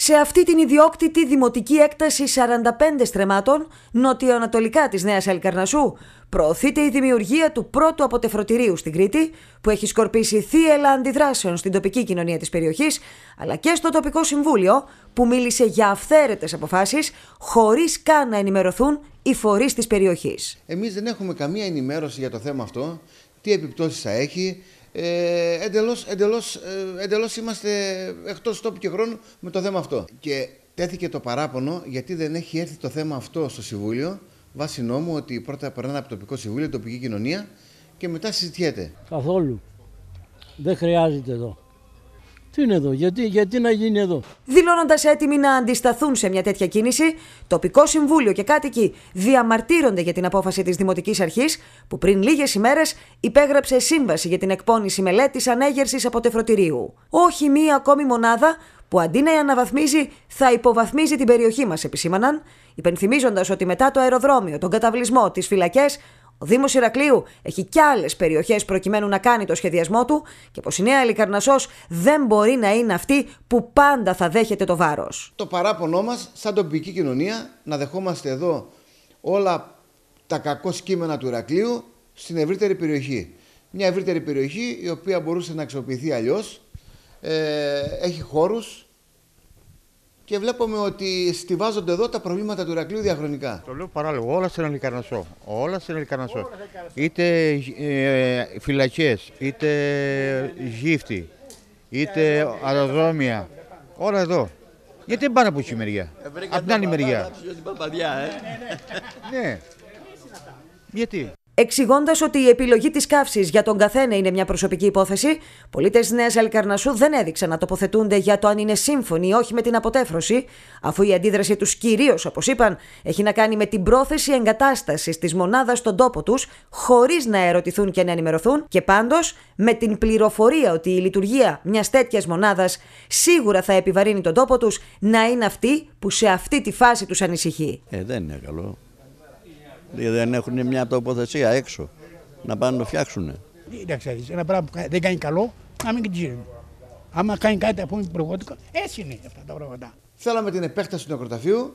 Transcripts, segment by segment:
Σε αυτή την ιδιόκτητη δημοτική έκταση 45 στρεμάτων, νοτιοανατολικά της Νέας Αλκαρνασού, προωθείται η δημιουργία του πρώτου αποτεφρωτηρίου στην Κρήτη, που έχει σκορπίσει θύελα αντιδράσεων στην τοπική κοινωνία της περιοχής, αλλά και στο τοπικό συμβούλιο, που μίλησε για αυθαίρετες αποφάσεις, χωρίς καν να ενημερωθούν οι φορείς της περιοχής. Εμείς δεν έχουμε καμία ενημέρωση για το θέμα αυτό, τι επιπτώσεις θα έχει, ε, εντελώς, ε, εντελώς, είμαστε εκτός τόπου και χρόνου με το θέμα αυτό. Και τέθηκε το παράπονο γιατί δεν έχει έρθει το θέμα αυτό στο Συμβούλιο βάσει νόμου ότι πρώτα περνάει από το τοπικό συμβούλιο, τοπική κοινωνία και μετά συζητιέται. Καθόλου. Δεν χρειάζεται εδώ. Τι είναι εδώ, γιατί, γιατί να γίνει εδώ. Δηλώνοντας έτοιμοι να αντισταθούν σε μια τέτοια κίνηση, τοπικό συμβούλιο και κάτοικοι διαμαρτύρονται για την απόφαση της Δημοτικής Αρχής, που πριν λίγες ημέρες υπέγραψε σύμβαση για την εκπόνηση μελέτης ανέγερσης από τεφροτηρίου. Όχι μία ακόμη μονάδα που αντί να αναβαθμίζει, θα υποβαθμίζει την περιοχή μας, επισήμαναν, υπενθυμίζοντας ότι μετά το αεροδρόμιο, τον καταβλισμό, τις φυλακές, ο Δήμος Ηρακλείου έχει κι άλλες περιοχές προκειμένου να κάνει το σχεδιασμό του και πως η Νέα Ελικαρνασό δεν μπορεί να είναι αυτή που πάντα θα δέχεται το βάρος. Το παράπονό μας, σαν τοπική κοινωνία, να δεχόμαστε εδώ όλα τα κακό σκήμενα του Ηρακλείου στην ευρύτερη περιοχή. Μια ευρύτερη περιοχή η οποία μπορούσε να αξιοποιηθεί αλλιώς, ε, έχει χώρους, και βλέπουμε ότι στηβάζονται εδώ τα προβλήματα του Ηρακλείου διαχρονικά. Το λέω παράλογο, όλα στην Αλικαρνασό. Όλα στην Αλικαρνασό. Είτε ε, φυλακές, είτε γύφτη, είτε αεροδρόμια. Όλα εδώ. Γιατί δεν πάνε από εκεί μεριά. Ε, από την άλλη μεριά. Ε. Ναι. Γιατί. Εξηγώντας ότι η επιλογή της καύσης για τον καθένα είναι μια προσωπική υπόθεση, πολίτες τη Νέας Αλκαρνασού δεν έδειξαν να τοποθετούνται για το αν είναι σύμφωνοι ή όχι με την αποτέφρωση, αφού η αντίδραση τους κυρίως, όπως είπαν, έχει να κάνει με την πρόθεση εγκατάστασης της μονάδας στον τόπο τους, χωρίς να ερωτηθούν και να ενημερωθούν, και πάντως με την πληροφορία ότι η λειτουργία μιας τέτοιας μονάδας σίγουρα θα επιβαρύνει τον τόπο τους να είναι αυτή που σε αυτή τη φάση τους ανησυχεί. Ε, δεν είναι καλό. Δηλαδή δεν έχουν μια τοποθεσία έξω να πάνε να το φτιάξουν. Ε, ξέρεις, ένα πράγμα που δεν κάνει καλό, να μην ξέρουμε. Άμα κάνει κάτι από προβότικο, έτσι είναι αυτά τα πράγματα. Θέλαμε την επέκταση του νεκροταφείου,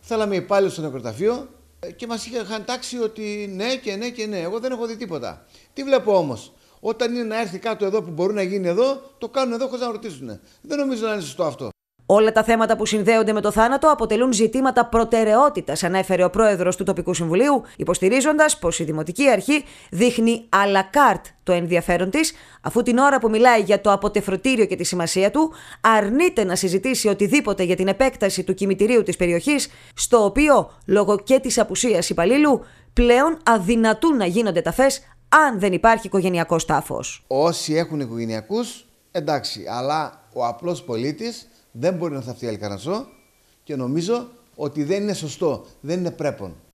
θέλαμε υπάλληλο στο νεκροταφείο και μας είχαν τάξει ότι ναι και ναι και ναι. Εγώ δεν έχω δει τίποτα. Τι βλέπω όμως, όταν είναι να έρθει κάτι εδώ που μπορεί να γίνει εδώ, το κάνουν εδώ χωρίς να ρωτήσουν. Δεν νομίζω να είναι σωστό αυτό. Όλα τα θέματα που συνδέονται με το θάνατο αποτελούν ζητήματα προτεραιότητας, ανέφερε ο πρόεδρος του τοπικού συμβουλίου, υποστηρίζοντας πως η Δημοτική Αρχή δείχνει αλακάρτ το ενδιαφέρον της, αφού την ώρα που μιλάει για το αποτεφρωτήριο και τη σημασία του, αρνείται να συζητήσει οτιδήποτε για την επέκταση του κημητηρίου της περιοχής, στο οποίο, λόγω και της απουσίας υπαλλήλου, πλέον αδυνατούν να γίνονται ταφές αν δεν υπάρχει οικογενειακό τάφο. Όσοι έχουν οικογενειακούς, εντάξει, αλλά ο απλός πολίτης δεν μπορεί να θαυτεί η και νομίζω ότι δεν είναι σωστό, δεν είναι πρέπον.